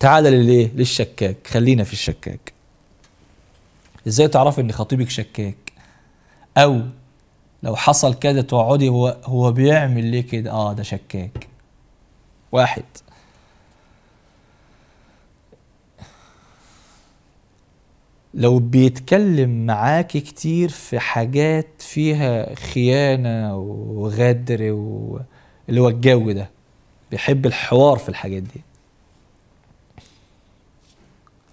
تعال للايه للشكاك خلينا في الشكاك ازاي تعرفي ان خطيبك شكاك او لو حصل كده تقعدي هو هو بيعمل ليه كده اه ده شكاك واحد لو بيتكلم معاكي كتير في حاجات فيها خيانة وغدر و... اللي هو الجو ده بيحب الحوار في الحاجات دي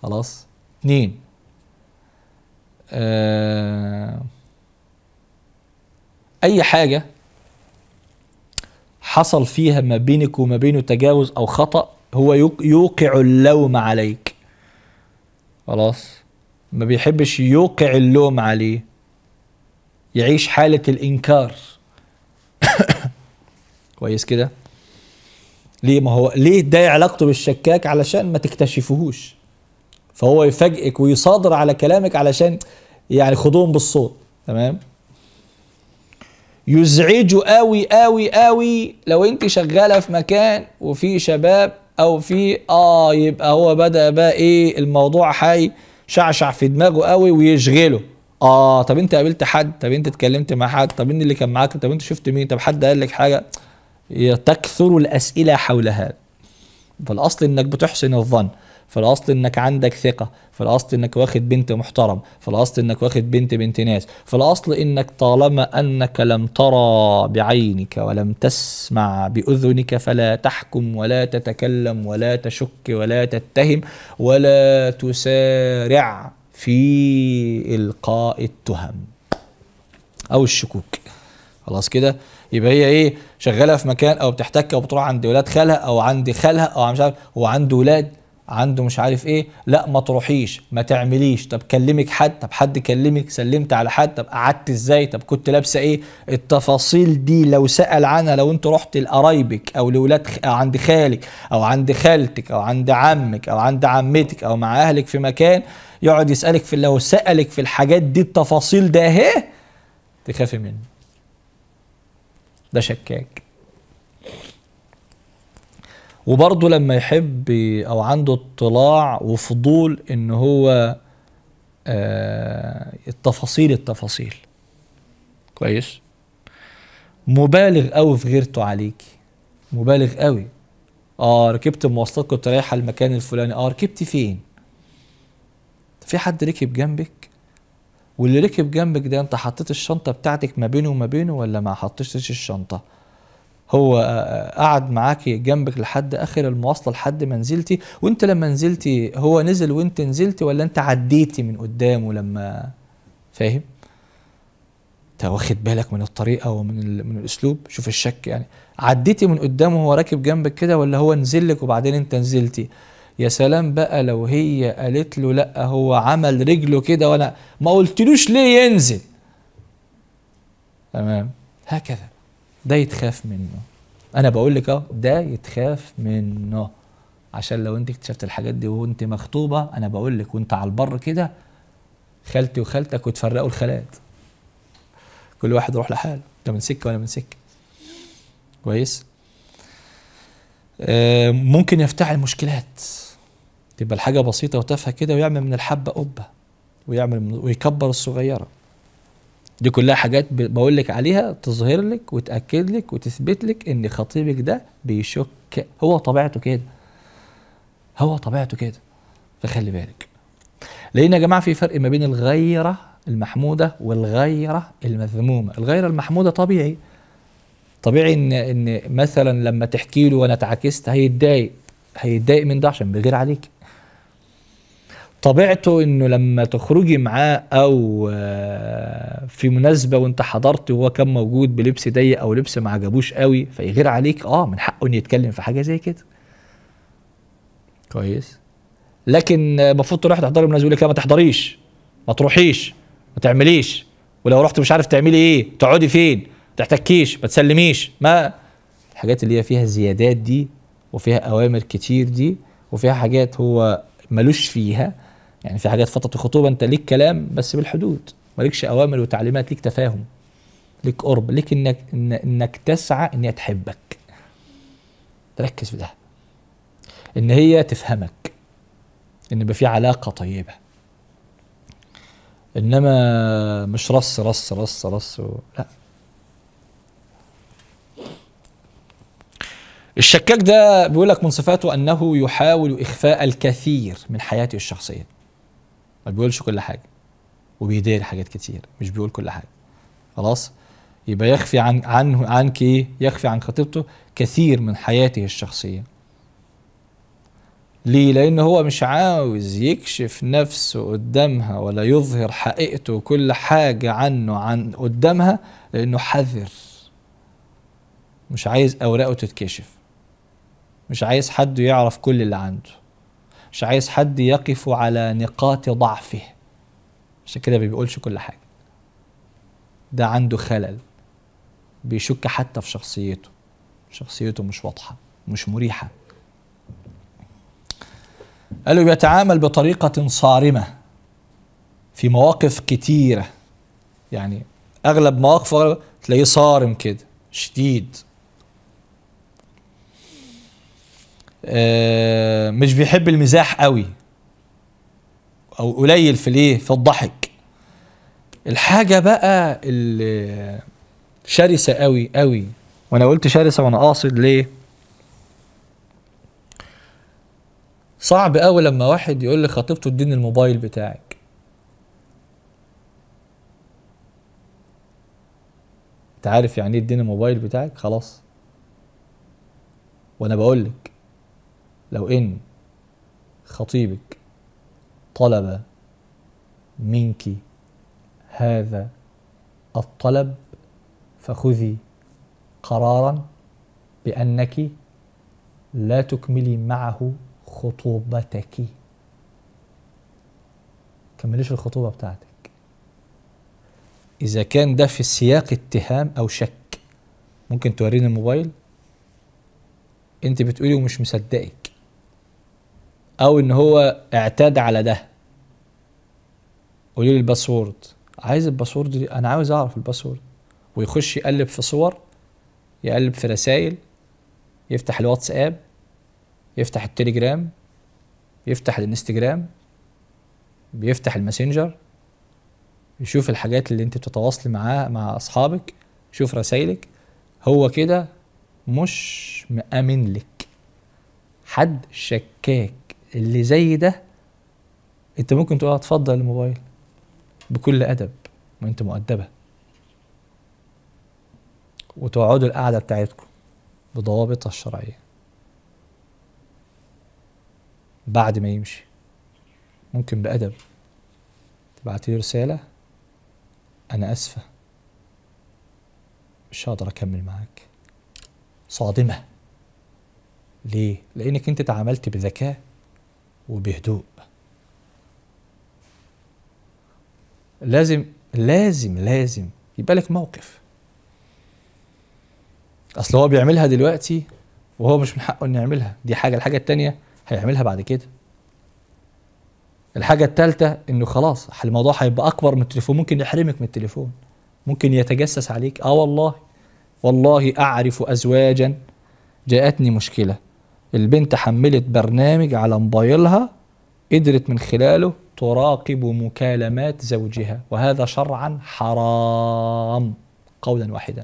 خلاص اتنين آه اي حاجه حصل فيها ما بينك وما بينه تجاوز او خطا هو يوقع اللوم عليك خلاص ما بيحبش يوقع اللوم عليه يعيش حاله الانكار كويس كده ليه ما هو ليه ده علاقته بالشكاك علشان ما تكتشفهوش فهو يفاجئك ويصادر على كلامك علشان يعني خدوهم بالصوت تمام يزعج قوي قوي قوي لو انت شغاله في مكان وفي شباب او في اه يبقى هو بدا بقى ايه الموضوع حي شعشع في دماغه قوي ويشغله اه طب انت قابلت حد طب انت اتكلمت مع حد طب مين اللي كان معاك طب انت شفت مين طب حد قال لك حاجه تكثر الاسئله حول هذا فالاصل انك بتحسن الظن فالاصل انك عندك ثقه فالاصل انك واخد بنت محترم فالاصل انك واخد بنت بنت ناس فالاصل انك طالما انك لم ترى بعينك ولم تسمع باذنك فلا تحكم ولا تتكلم ولا تشك ولا تتهم ولا تسارع في القاء التهم او الشكوك خلاص كده يبقى هي ايه شغاله في مكان او بتحتك او بتروح عند ولاد خالها او عند خالها او مش عارف هو عنده ولاد عنده مش عارف ايه لا ما تروحيش ما تعمليش طب كلمك حد طب حد كلمك سلمت على حد طب قعدت ازاي طب كنت لابسه ايه التفاصيل دي لو سال عنها لو انت رحت لقرايبك او لولاد خ... أو عند خالك او عند خالتك او عند عمك او عند عمتك او مع اهلك في مكان يقعد يسالك في لو سالك في الحاجات دي التفاصيل ده اهي تخافي منه ده شكاك وبرضه لما يحب او عنده اطلاع وفضول ان هو آه التفاصيل التفاصيل كويس مبالغ قوي في غيرته عليكي مبالغ قوي اه ركبت مواصلات كنت رايحه المكان الفلاني اه ركبت فين في حد ركب جنبك واللي ركب جنبك ده انت حطيت الشنطه بتاعتك ما بينه وما بينه ولا ما حطيتش الشنطه هو آه، آه، قعد معاكي جنبك لحد اخر المواصله لحد ما نزلتي وانت لما نزلتي هو نزل وانت نزلتي ولا انت عديتي من قدامه لما فاهم انت واخد بالك من الطريقه ومن من الاسلوب شوف الشك يعني عديتي من قدامه وهو راكب جنبك كده ولا هو نزل لك وبعدين انت نزلتي يا سلام بقى لو هي قالت له لا هو عمل رجله كده وانا ما قلتلوش ليه ينزل تمام هكذا ده يتخاف منه انا بقول لك اه ده يتخاف منه عشان لو انت اكتشفت الحاجات دي وانت مخطوبه انا بقول لك وانت على البر كده خالتي وخالتك وتفرقوا الخالات كل واحد يروح لحاله انت من سكه وانا من سكه كويس آه، ممكن يفتعل مشكلات تبقى الحاجه بسيطه وتافهه كده ويعمل من الحبه قبه ويعمل ويكبر الصغيره دي كلها حاجات بقول لك عليها تظهر لك وتاكد لك وتثبت لك ان خطيبك ده بيشك هو طبيعته كده هو طبيعته كده فخلي بالك لان يا جماعه في فرق ما بين الغيره المحموده والغيره المذمومه الغيره المحموده طبيعي طبيعي ان ان مثلا لما تحكي له وانا اتعاكست هيتضايق هيتضايق من ده عشان بيغير عليك طبيعته انه لما تخرجي معاه او آه، في مناسبه وانت حضرت وهو كان موجود بلبس ضيق او لبس ما عجبوش قوي فيغير عليك اه من حقه انه يتكلم في حاجه زي كده كويس لكن المفروض تروح تحضري المناسبه يقول لك ما تحضريش ما تروحيش ما تعمليش ولو رحت مش عارف تعملي ايه تقعدي فين ما تحتكيش ما تسلميش ما الحاجات اللي هي فيها زيادات دي وفيها اوامر كتير دي وفيها حاجات هو ملوش فيها يعني في حاجات فتره الخطوبه انت ليك كلام بس بالحدود مالكش اوامر وتعليمات ليك تفاهم ليك قرب ليك انك إن انك تسعى ان هي تحبك ركز في ده ان هي تفهمك ان يبقى في علاقه طيبه انما مش رص رص رص رص و... لا الشكاك ده بيقول لك من صفاته انه يحاول اخفاء الكثير من حياته الشخصيه ما بيقولش كل حاجه وبيداري حاجات كتير مش بيقول كل حاجه خلاص يبقى يخفي عن عنه عنك ايه يخفي عن خطيبته كثير من حياته الشخصيه ليه لان هو مش عاوز يكشف نفسه قدامها ولا يظهر حقيقته وكل حاجه عنه عن قدامها لانه حذر مش عايز اوراقه تتكشف مش عايز حد يعرف كل اللي عنده مش عايز حد يقف على نقاط ضعفه عشان كده ما بيقولش كل حاجه ده عنده خلل بيشك حتى في شخصيته شخصيته مش واضحه مش مريحه قالوا بيتعامل بطريقه صارمه في مواقف كتيره يعني اغلب مواقفه تلاقيه صارم كده شديد آه، مش بيحب المزاح قوي او قليل في الايه في الضحك الحاجه بقى اللي شرسه قوي قوي وانا قلت شرسه وانا قاصد ليه صعب قوي لما واحد يقول لي خطيبته اديني الموبايل بتاعك انت عارف يعني ايه اديني الموبايل بتاعك خلاص وانا بقول لك لو إن خطيبك طلب منك هذا الطلب فخذي قرارا بأنك لا تكملي معه خطوبتك كمليش الخطوبة بتاعتك إذا كان ده في سياق اتهام أو شك ممكن توريني الموبايل أنت بتقولي ومش مصدقك او ان هو اعتاد على ده قولي لي الباسورد عايز الباسورد دي انا عاوز اعرف الباسورد ويخش يقلب في صور يقلب في رسائل يفتح الواتساب يفتح التليجرام يفتح الانستجرام بيفتح الماسنجر يشوف الحاجات اللي انت بتتواصلي معاها مع اصحابك يشوف رسايلك هو كده مش مأمن لك حد شكاك اللي زي ده انت ممكن تقول اتفضل الموبايل بكل ادب ما انت مؤدبه وتقعدوا القعده بتاعتكم بضوابطها الشرعيه بعد ما يمشي ممكن بادب تبعت لي رساله انا اسفه مش هقدر اكمل معاك صادمه ليه لانك انت تعاملت بذكاء وبهدوء لازم لازم لازم يبقى لك موقف اصل هو بيعملها دلوقتي وهو مش من حقه انه يعملها دي حاجه الحاجه التانية هيعملها بعد كده الحاجه التالتة انه خلاص الموضوع هيبقى اكبر من التليفون ممكن يحرمك من التليفون ممكن يتجسس عليك اه والله والله اعرف ازواجا جاءتني مشكله البنت حملت برنامج على موبايلها قدرت من خلاله تراقب مكالمات زوجها وهذا شرعا حرام قولا واحدا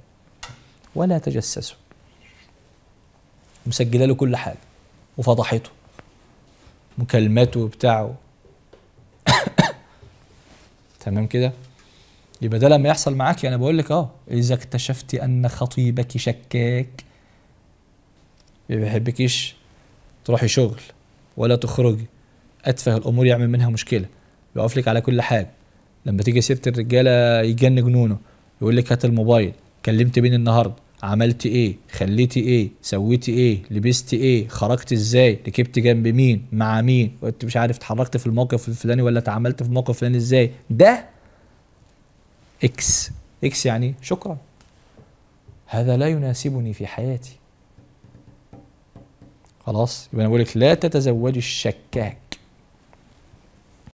ولا تجسسوا مسجله له كل حاجه وفضحته مكالماته بتاعه تمام كده يبقى ده لما يحصل معاك انا يعني بقول لك اه اذا اكتشفت ان خطيبك شكاك ما بيحبكيش تروحي شغل ولا تخرجي اتفه الامور يعمل منها مشكله يقف لك على كل حاجه لما تيجي سيره الرجاله يجن جنونه يقول لك هات الموبايل كلمت مين النهارده عملت ايه خليتي ايه سويتي ايه لبستي ايه خرجت ازاي ركبت جنب مين مع مين وانت مش عارف اتحركت في الموقف الفلاني ولا اتعاملت في الموقف الفلاني ازاي ده اكس اكس يعني شكرا هذا لا يناسبني في حياتي خلاص يبقى انا بقول لك لا تتزوجي الشكاك